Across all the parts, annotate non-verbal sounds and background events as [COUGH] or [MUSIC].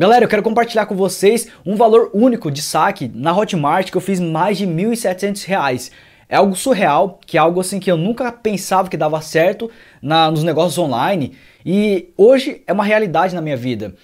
Galera, eu quero compartilhar com vocês um valor único de saque na Hotmart que eu fiz mais de R$ 1.700. É algo surreal, que é algo assim que eu nunca pensava que dava certo na, nos negócios online e hoje é uma realidade na minha vida.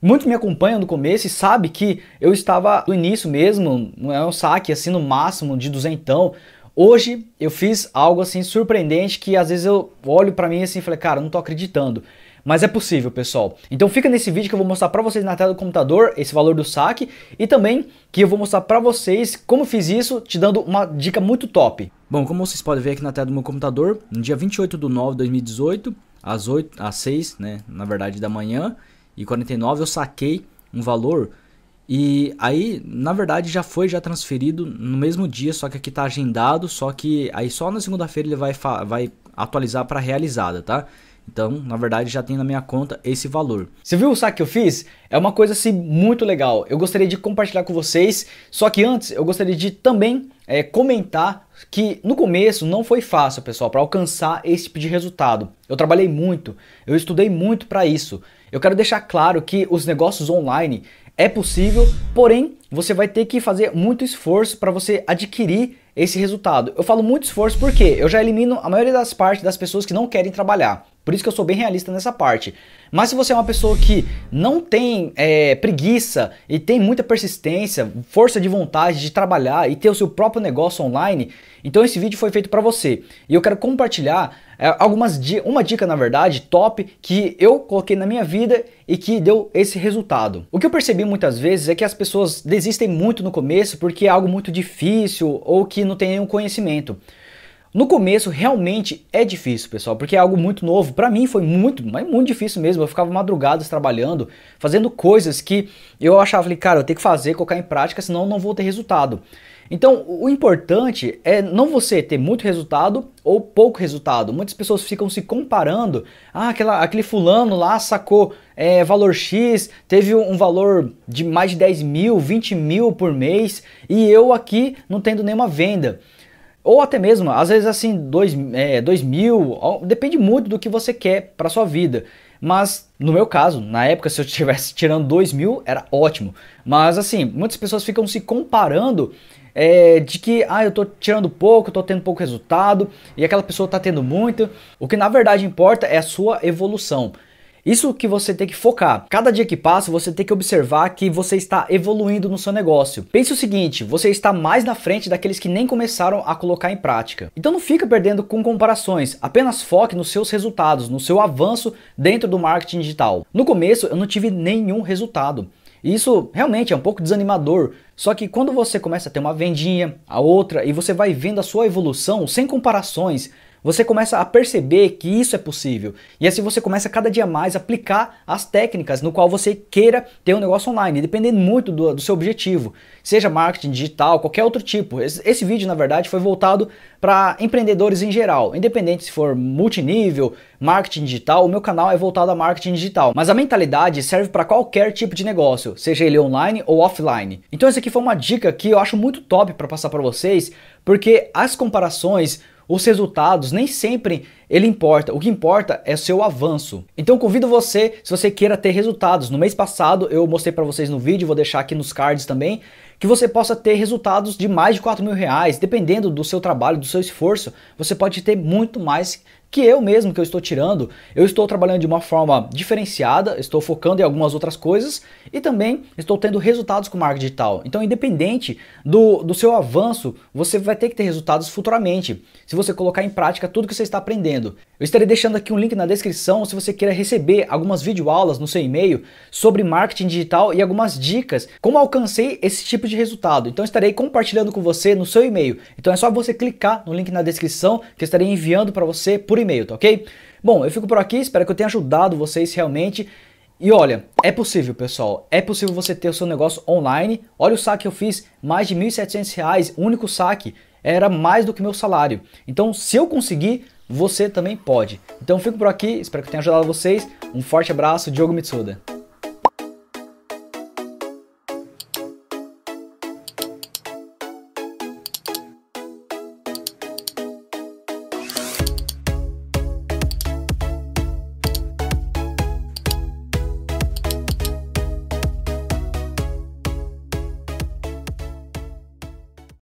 Muitos me acompanham no começo e sabe que eu estava no início mesmo, não é um saque assim no máximo de duzentão. Hoje eu fiz algo assim surpreendente que às vezes eu olho para mim assim e falei, cara, não tô acreditando. Mas é possível, pessoal. Então fica nesse vídeo que eu vou mostrar para vocês na tela do computador esse valor do saque e também que eu vou mostrar para vocês como fiz isso, te dando uma dica muito top. Bom, como vocês podem ver aqui na tela do meu computador, no dia 28 de nove de 2018, às, 8, às 6, né, na verdade, da manhã e 49, eu saquei um valor e aí, na verdade, já foi já transferido no mesmo dia, só que aqui está agendado, só que aí só na segunda-feira ele vai, vai atualizar para realizada, tá? Então, na verdade, já tem na minha conta esse valor. Você viu o saque que eu fiz? É uma coisa assim muito legal. Eu gostaria de compartilhar com vocês. Só que antes, eu gostaria de também é, comentar que no começo não foi fácil, pessoal, para alcançar esse tipo de resultado. Eu trabalhei muito, eu estudei muito para isso. Eu quero deixar claro que os negócios online é possível, porém você vai ter que fazer muito esforço para você adquirir esse resultado. Eu falo muito esforço porque eu já elimino a maioria das partes das pessoas que não querem trabalhar. Por isso que eu sou bem realista nessa parte. Mas se você é uma pessoa que não tem é, preguiça e tem muita persistência, força de vontade de trabalhar e ter o seu próprio negócio online, então esse vídeo foi feito para você. E eu quero compartilhar é, algumas uma dica na verdade top que eu coloquei na minha vida e que deu esse resultado. O que eu percebi muitas vezes é que as pessoas desistem muito no começo porque é algo muito difícil ou que não tem nenhum conhecimento. No começo realmente é difícil, pessoal, porque é algo muito novo. Para mim foi muito, mas muito difícil mesmo. Eu ficava madrugadas trabalhando, fazendo coisas que eu achava, cara, eu tenho que fazer, colocar em prática, senão eu não vou ter resultado. Então, o importante é não você ter muito resultado ou pouco resultado. Muitas pessoas ficam se comparando. Ah, aquela, aquele fulano lá sacou é, valor X, teve um valor de mais de 10 mil, 20 mil por mês e eu aqui não tendo nenhuma venda. Ou até mesmo, às vezes assim, dois, é, dois mil, depende muito do que você quer para sua vida. Mas no meu caso, na época, se eu estivesse [LAUGHS] tirando dois mil, era ótimo. Mas assim, muitas pessoas ficam se comparando é, de que ah, eu tô tirando pouco, estou tô tendo pouco resultado, e aquela pessoa tá tendo muito. O que na verdade importa é a sua evolução. Isso que você tem que focar. Cada dia que passa, você tem que observar que você está evoluindo no seu negócio. Pense o seguinte, você está mais na frente daqueles que nem começaram a colocar em prática. Então não fica perdendo com comparações, apenas foque nos seus resultados, no seu avanço dentro do marketing digital. No começo, eu não tive nenhum resultado. E isso realmente é um pouco desanimador. Só que quando você começa a ter uma vendinha, a outra, e você vai vendo a sua evolução sem comparações, você começa a perceber que isso é possível. E assim você começa cada dia mais a aplicar as técnicas no qual você queira ter um negócio online, dependendo muito do, do seu objetivo, seja marketing digital, qualquer outro tipo. Esse, esse vídeo, na verdade, foi voltado para empreendedores em geral, independente se for multinível, marketing digital, o meu canal é voltado a marketing digital. Mas a mentalidade serve para qualquer tipo de negócio, seja ele online ou offline. Então, essa aqui foi uma dica que eu acho muito top para passar para vocês, porque as comparações os resultados nem sempre ele importa. O que importa é o seu avanço. Então convido você, se você queira ter resultados. No mês passado eu mostrei para vocês no vídeo, vou deixar aqui nos cards também, que você possa ter resultados de mais de quatro mil reais, dependendo do seu trabalho, do seu esforço, você pode ter muito mais que eu mesmo que eu estou tirando, eu estou trabalhando de uma forma diferenciada, estou focando em algumas outras coisas e também estou tendo resultados com marketing digital. Então, independente do, do seu avanço, você vai ter que ter resultados futuramente, se você colocar em prática tudo que você está aprendendo. Eu estarei deixando aqui um link na descrição se você queira receber algumas videoaulas no seu e-mail sobre marketing digital e algumas dicas como alcancei esse tipo de resultado. Então, estarei compartilhando com você no seu e-mail. Então, é só você clicar no link na descrição que eu estarei enviando para você por e-mail, tá ok? Bom, eu fico por aqui, espero que eu tenha ajudado vocês realmente. E olha, é possível, pessoal. É possível você ter o seu negócio online. Olha o saque que eu fiz, mais de R$ 1.700, único saque. Era mais do que meu salário. Então, se eu conseguir, você também pode. Então, eu fico por aqui, espero que eu tenha ajudado vocês. Um forte abraço, Diogo Mitsuda.